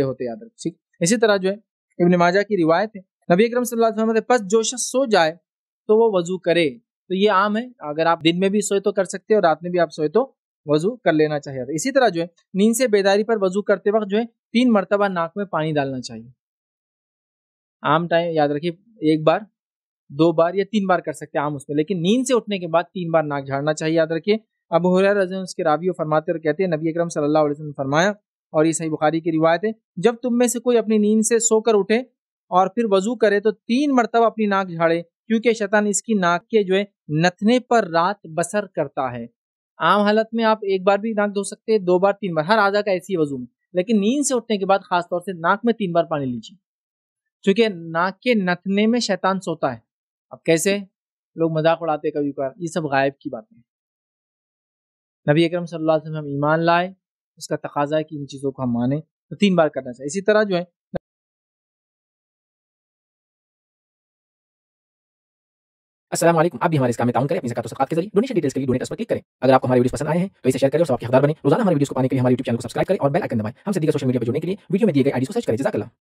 होते याद रखो ठीक इसी तरह जो है इबन माजा की रिवायत है नबी अकरम सल्लल्लाहु अलैहि वसल्लम बस जो शख्स सो जाए तो वो वजू करे तो ये आम है अगर आप दिन में भी सोए तो कर सकते हैं और रात में भी आप सोए तो वजू कर लेना चाहिए इसी तरह जो है नींद से बेदारी पर वजू करते वक्त जो है तीन मरतबा नाक में पानी डालना चाहिए आम टाइम याद रखिए एक बार दो बार या तीन बार कर सकते हैं आम उसमें लेकिन नींद से उठने के बाद तीन बार नाक झाड़ना चाहिए याद रखिए अब हो रहा रजन उसके रावी फरमाते और कहते हैं नबी अकरम सल्लल्लाहु अलैहि वसल्लम फरमाया और ये सही बुखारी की रिवायत है जब तुम में से कोई अपनी नींद से सोकर उठे और फिर वजू करे तो तीन मरतब अपनी नाक झाड़े क्योंकि शैतान इसकी नाक के जो है नथने पर रात बसर करता है आम हालत में आप एक बार भी नाक धो सकते हैं दो बार तीन बार हर आधा का ऐसी वजू में लेकिन नींद से उठने के बाद खासतौर से नाक में तीन बार पानी लीजिए चूंकि नाक के नथने में शैतान सोता है अब कैसे लोग मजाक उड़ाते कभी कभार ये सब गायब की बातें नबी अकरम सल्लल्लाहु अलैहि वसल्लम ईमान लाए उसका तकाजा है कि इन चीज़ों को हम माने तो तीन बार करना चाहिए इसी तरह जो है असलम आप भी हमारे इस काम में ताउन करें अपनी जकात सकात के जरिए डोनेशन डिटेल्स के लिए डोनेट पर क्लिक करें अगर आपको हमारी वीडियो पसंद आए हैं तो इसे शेयर करें और आपके हकदार बने रोजाना हमारे वीडियो को पाने के लिए हमारे यूट्यूब चैनल को सब्सक्राइब करें और बेल आइकन दबाएं हम सीधे सोशल मीडिया पर जुड़ने के लिए वीडियो में दिए गए आईडी को सर्च करें जजाकला